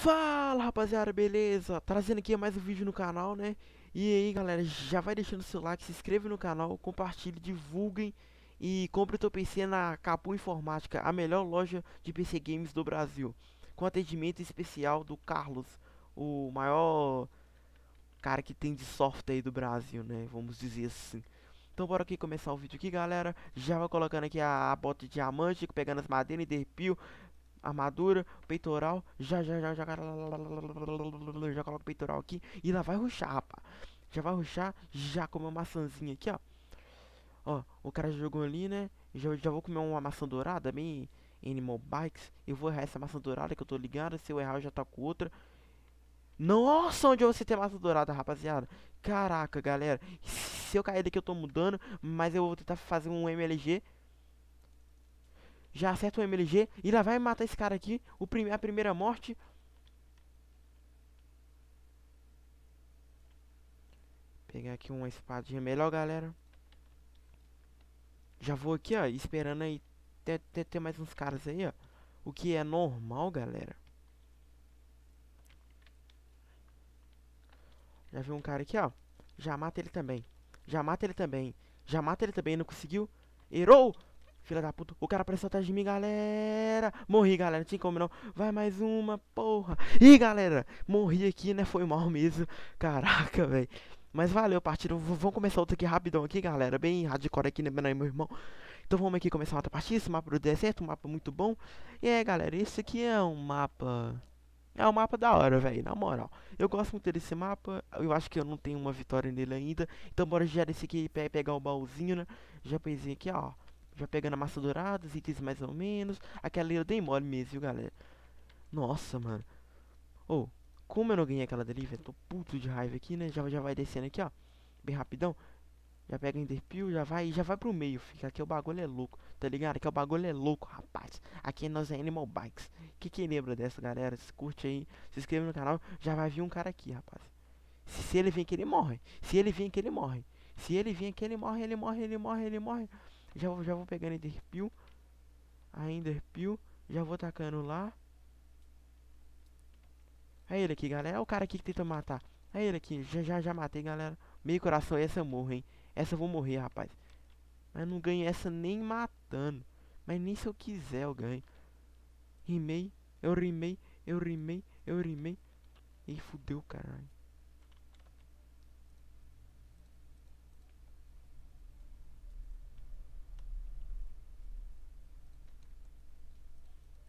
Fala rapaziada, beleza? Trazendo aqui mais um vídeo no canal, né? E aí galera, já vai deixando seu like, se inscreve no canal, compartilhe, divulguem e compre o seu PC na Capu Informática, a melhor loja de PC Games do Brasil. Com atendimento especial do Carlos, o maior cara que tem de software aí do Brasil, né? Vamos dizer assim. Então bora aqui começar o vídeo aqui galera, já vai colocando aqui a, a bota de diamante, pegando as madeiras e derpio, armadura, peitoral, já, já, já, já, já coloca o peitoral aqui e lá vai ruxar, rapá. Já vai ruxar, já comeu uma maçãzinha aqui, ó. Ó, o cara jogou ali, né? Já, já vou comer uma maçã dourada, bem Animal Bikes. Eu vou errar essa maçã dourada que eu tô ligado, se eu errar eu já tá com outra. Nossa, onde você tem maçã dourada, rapaziada? Caraca, galera. Se eu cair daqui eu tô mudando, mas eu vou tentar fazer um MLG já acerta o MLG e lá vai matar esse cara aqui. O prim a primeira morte. Pegar aqui uma espadinha melhor, galera. Já vou aqui, ó, esperando aí ter, ter, mais uns caras aí, ó. O que é normal, galera. Já vi um cara aqui, ó. Já mata ele também. Já mata ele também. Já mata ele também. Não conseguiu. Errou! Filha da puta. O cara apareceu atrás de mim, galera. Morri, galera. Não tinha como não. Vai mais uma, porra. Ih, galera. Morri aqui, né? Foi mal mesmo. Caraca, velho. Mas valeu, partida. V vamos começar outra aqui rapidão aqui, galera. Bem hardcore aqui, né, meu irmão? Então vamos aqui começar outra partida. Esse mapa do deserto, um mapa muito bom. E é, galera, esse aqui é um mapa... É um mapa da hora, velho, na moral. Eu gosto muito desse mapa, eu acho que eu não tenho uma vitória nele ainda. Então bora gerar esse aqui e pegar o baúzinho, né? Já pensei aqui, ó. Já pegando a massa dourada, os itens mais ou menos. Aquela ali eu dei mole mesmo, viu, galera? Nossa, mano. Ou, oh, como eu não ganhei aquela delivery, velho? Tô puto de raiva aqui, né? Já, já vai descendo aqui, ó. Bem rapidão. Já pega Enderpeel, já vai já vai pro meio, fica. Aqui o bagulho é louco, tá ligado? Aqui o bagulho é louco, rapaz. Aqui é nós é Animal Bikes. Que que lembra dessa, galera? Se curte aí, se inscreve no canal, já vai vir um cara aqui, rapaz. Se, se ele vem aqui, ele morre. Se ele vem aqui, ele morre. Se ele vem aqui, ele morre, ele morre, ele morre, ele morre. Ele morre. Já, já vou pegando Enderpeel. A Enderpeel. Já vou tacando lá. É ele aqui, galera. É o cara aqui que tenta matar. É ele aqui. Já, já, já matei, galera. Meio coração, essa eu morro, hein. Essa eu vou morrer, rapaz. Mas não ganho essa nem matando. Mas nem se eu quiser eu ganho. Rimei, eu rimei, eu rimei, eu rimei. E fudeu, caralho.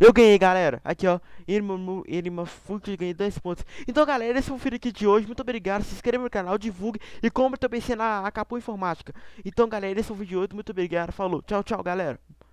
Eu ganhei, galera. Aqui, ó. Irma Fuchs, ganhei 10 pontos. Então, galera, esse foi o vídeo aqui de hoje. Muito obrigado. Se inscreva no canal, divulgue e compre também na capô Informática. Então, galera, esse foi o vídeo de hoje. Muito obrigado. Falou. Tchau, tchau, galera.